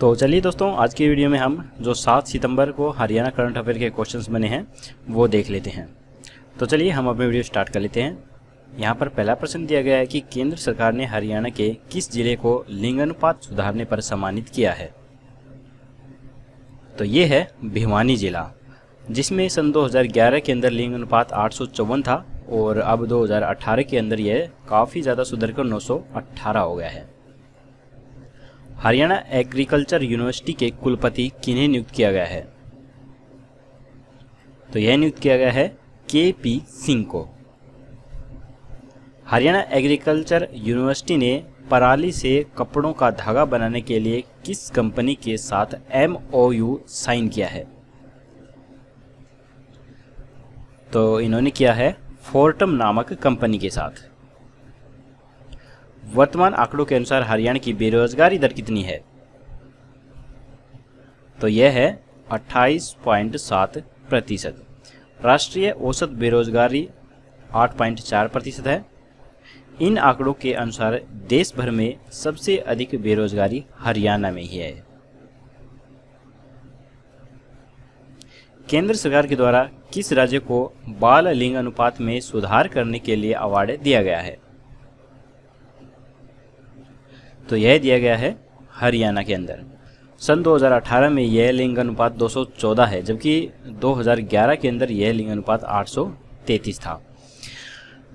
तो चलिए दोस्तों आज की वीडियो में हम जो 7 सितंबर को हरियाणा करंट अफेयर के क्वेश्चंस बने हैं वो देख लेते हैं तो चलिए हम अपनी वीडियो स्टार्ट कर लेते हैं यहाँ पर पहला प्रश्न दिया गया है कि केंद्र सरकार ने हरियाणा के किस जिले को लिंगानुपात सुधारने पर सम्मानित किया है तो ये है भिवानी जिला जिसमें सन दो के अंदर लिंग अनुपात आठ था और अब 2018 के अंदर यह काफ़ी ज़्यादा सुधर कर 918 हो गया है हरियाणा एग्रीकल्चर यूनिवर्सिटी के कुलपति किन्हें नियुक्त किया गया है तो यह नियुक्त किया गया है के पी सिंह को हरियाणा एग्रीकल्चर यूनिवर्सिटी ने पराली से कपड़ों का धागा बनाने के लिए किस कंपनी के साथ एम साइन किया है तो इन्होंने किया है फोर्टम नामक कंपनी के साथ वर्तमान आंकड़ों के अनुसार हरियाणा की बेरोजगारी दर कितनी है तो यह है 28.7 प्रतिशत राष्ट्रीय औसत बेरोजगारी 8.4 प्रतिशत है इन आंकड़ों के अनुसार देश भर में सबसे अधिक बेरोजगारी हरियाणा में ही है केंद्र सरकार के द्वारा किस राज्य को बाल लिंग अनुपात में सुधार करने के लिए अवार्ड दिया गया है तो यह दिया गया है हरियाणा के अंदर सन 2018 में यह लिंग अनुपात 214 है जबकि 2011 के अंदर यह लिंग अनुपात 833 था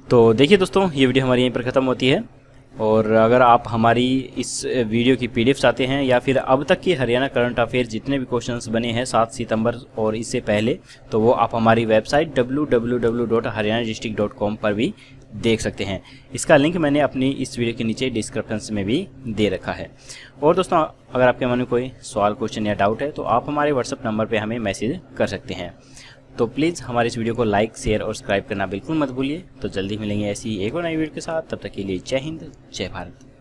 तो देखिए दोस्तों ये वीडियो हमारी यहीं पर ख़त्म होती है और अगर आप हमारी इस वीडियो की पीडीएफ चाहते हैं या फिर अब तक की हरियाणा करंट अफेयर जितने भी क्वेश्चंस बने हैं सात सितंबर और इससे पहले तो वो आप हमारी वेबसाइट डब्ल्यू पर भी देख सकते हैं इसका लिंक मैंने अपनी इस वीडियो के नीचे डिस्क्रिप्शन में भी दे रखा है और दोस्तों अगर आपके मन में कोई सवाल क्वेश्चन या डाउट है तो आप हमारे व्हाट्सअप नंबर पर हमें मैसेज कर सकते हैं तो प्लीज़ हमारे इस वीडियो को लाइक शेयर और सब्सक्राइब करना बिल्कुल मत भूलिए तो जल्दी मिलेंगे ऐसी एक और नई वीडियो के साथ तब तक के लिए जय हिंद जय भारत